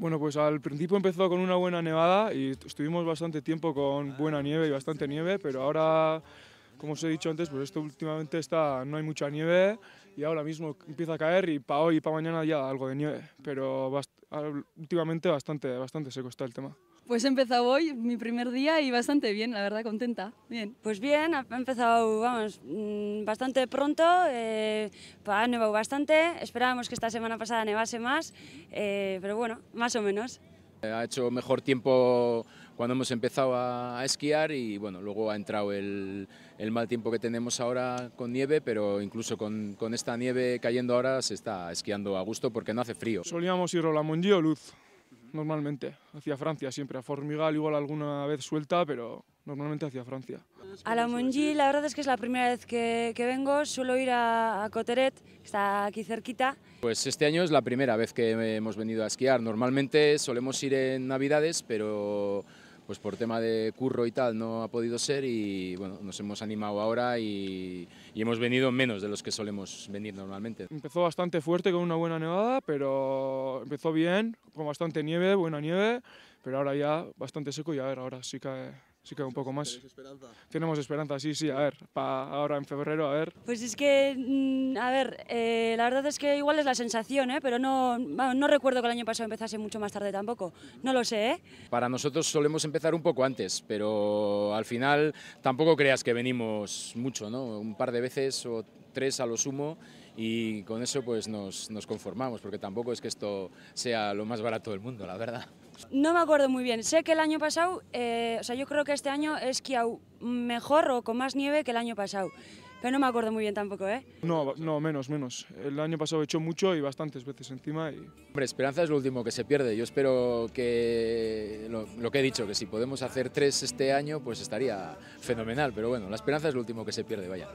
Bueno, pues al principio empezó con una buena nevada y estuvimos bastante tiempo con buena nieve y bastante nieve, pero ahora, como os he dicho antes, pues esto últimamente está, no hay mucha nieve y ahora mismo empieza a caer y para hoy y para mañana ya algo de nieve, pero últimamente bastante, bastante seco está el tema. Pues he empezado hoy, mi primer día y bastante bien, la verdad, contenta. Bien. Pues bien, ha empezado, vamos, mm, bastante pronto, eh, ha nevado bastante, esperábamos que esta semana pasada nevase más, eh, pero bueno, más o menos. Eh, ha hecho mejor tiempo cuando hemos empezado a, esquiar y bueno, luego ha entrado el, mal tiempo que tenemos ahora con nieve, pero incluso con, esta nieve cayendo ahora se está esquiando a gusto porque no hace frío. Solíamos ir a la Mundialuz. Luz normalmente, hacia Francia siempre. A Formigal igual alguna vez suelta, pero normalmente hacia Francia. A la Monji la verdad es que es la primera vez que, vengo, suelo ir a, Coteret, que está aquí cerquita. Pues este año es la primera vez que hemos venido a esquiar, normalmente solemos ir en Navidades, pero pues por tema de curro y tal no ha podido ser y bueno, nos hemos animado ahora y, y, hemos venido menos de los que solemos venir normalmente. Empezó bastante fuerte con una buena nevada, pero empezó bien, con bastante nieve, buena nieve, pero ahora ya bastante seco y a ver, ahora sí cae sí que un poco más. Esperanza? Tenemos esperanza, sí, sí, a ver, para ahora en febrero, a ver. Pues es que, mm, a ver, eh, la verdad es que igual es la sensación, ¿eh? pero no, no recuerdo que el año pasado empezase mucho más tarde tampoco, no lo sé. ¿eh? Para nosotros solemos empezar un poco antes, pero al final tampoco creas que venimos mucho, ¿no? Un par de veces o tres a lo sumo y con eso pues nos, nos conformamos, porque tampoco es que esto sea lo más barato del mundo, la verdad. No me acuerdo muy bien. Sé que el año pasado, eh, o sea, yo creo que este año he esquiado mejor o con más nieve que el año pasado. Pero no me acuerdo muy bien tampoco, ¿eh? No, no, menos, menos. El año pasado he hecho mucho y bastantes veces encima. Y... Hombre, esperanza es lo último que se pierde. Yo espero que lo, lo, que he dicho, que si podemos hacer tres este año, pues estaría fenomenal. Pero bueno, la esperanza es lo último que se pierde, vaya.